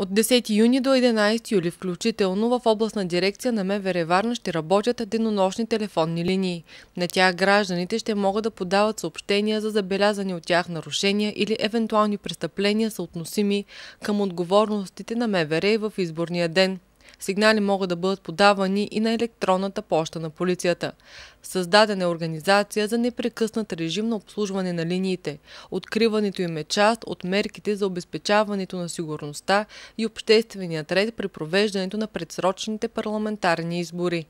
От 10 юни до 11 юли включително в областна дирекция на МВР Варна ще работят денонощни телефонни линии. На тях гражданите ще могат да подават съобщения за забелязани от тях нарушения или евентуални престъпления са относими към отговорностите на МВР в изборния ден. Сигнали могат да бъдат подавани и на електронната поща на полицията. Създадена е организация за непрекъснат режим на обслужване на линиите. Откриването им е част от мерките за обезпечаването на сигурността и общественият ред при провеждането на предсрочните парламентарни избори.